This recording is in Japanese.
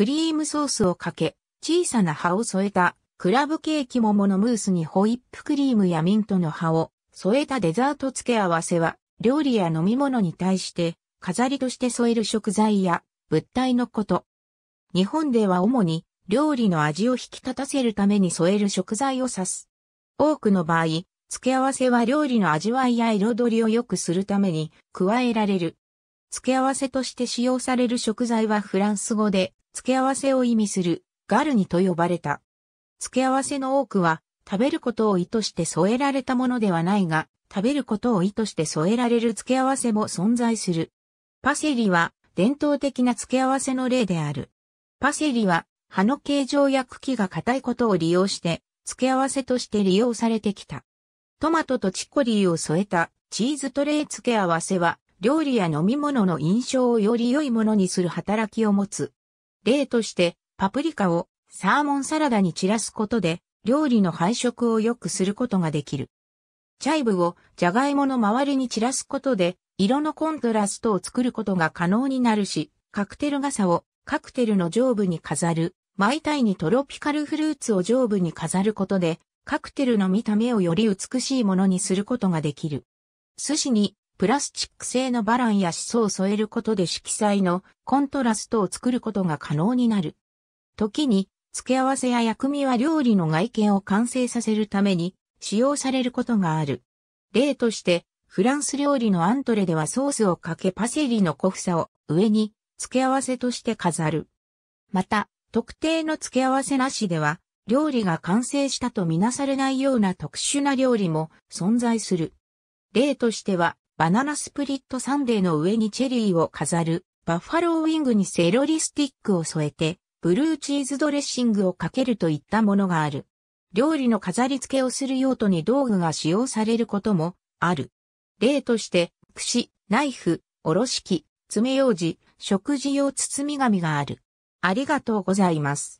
クリームソースをかけ、小さな葉を添えた、クラブケーキ桃のムースにホイップクリームやミントの葉を添えたデザート付け合わせは、料理や飲み物に対して、飾りとして添える食材や物体のこと。日本では主に料理の味を引き立たせるために添える食材を指す。多くの場合、付け合わせは料理の味わいや彩りを良くするために加えられる。付け合わせとして使用される食材はフランス語で、付け合わせを意味する、ガルニと呼ばれた。付け合わせの多くは、食べることを意図して添えられたものではないが、食べることを意図して添えられる付け合わせも存在する。パセリは、伝統的な付け合わせの例である。パセリは、葉の形状や茎が硬いことを利用して、付け合わせとして利用されてきた。トマトとチコリーを添えたチーズトレイ付け合わせは、料理や飲み物の印象をより良いものにする働きを持つ。例として、パプリカをサーモンサラダに散らすことで、料理の配色を良くすることができる。チャイブをジャガイモの周りに散らすことで、色のコントラストを作ることが可能になるし、カクテル傘をカクテルの上部に飾る、マイタイにトロピカルフルーツを上部に飾ることで、カクテルの見た目をより美しいものにすることができる。寿司にプラスチック製のバランやシソを添えることで色彩のコントラストを作ることが可能になる。時に、付け合わせや薬味は料理の外見を完成させるために使用されることがある。例として、フランス料理のアントレではソースをかけパセリの小房を上に付け合わせとして飾る。また、特定の付け合わせなしでは、料理が完成したとみなされないような特殊な料理も存在する。例としては、バナナスプリットサンデーの上にチェリーを飾る、バッファローウィングにセロリスティックを添えて、ブルーチーズドレッシングをかけるといったものがある。料理の飾り付けをする用途に道具が使用されることもある。例として、串、ナイフ、おろし器、爪楊枝、食事用包み紙がある。ありがとうございます。